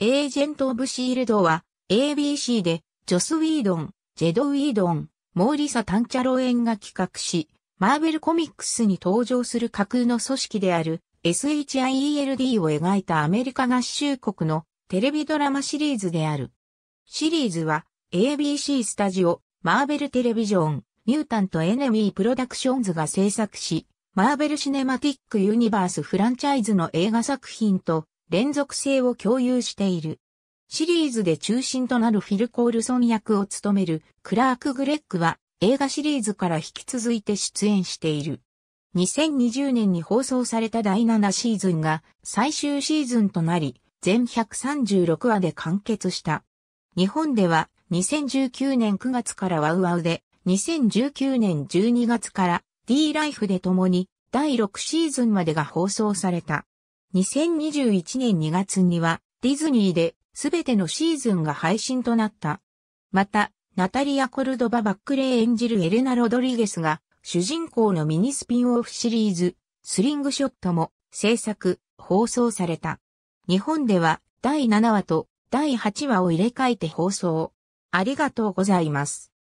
エージェント・オブ・シールドは ABC でジョス・ウィードン、ジェド・ウィードン、モーリサ・タンチャロエンが企画し、マーベル・コミックスに登場する架空の組織である SHIELD を描いたアメリカ合衆国のテレビドラマシリーズである。シリーズは ABC スタジオ、マーベル・テレビジョン、ミュータント・エネミー・プロダクションズが制作し、マーベル・シネマティック・ユニバース・フランチャイズの映画作品と連続性を共有している。シリーズで中心となるフィル・コールソン役を務めるクラーク・グレッグは映画シリーズから引き続いて出演している。2020年に放送された第7シーズンが最終シーズンとなり、全136話で完結した。日本では2019年9月からワウワウで、2019年12月から D ライフで共に第6シーズンまでが放送された。2021年2月にはディズニーで全てのシーズンが配信となった。また、ナタリア・コルドバ・バックレー演じるエレナ・ロドリゲスが主人公のミニスピンオフシリーズスリングショットも制作、放送された。日本では第7話と第8話を入れ替えて放送。ありがとうございます。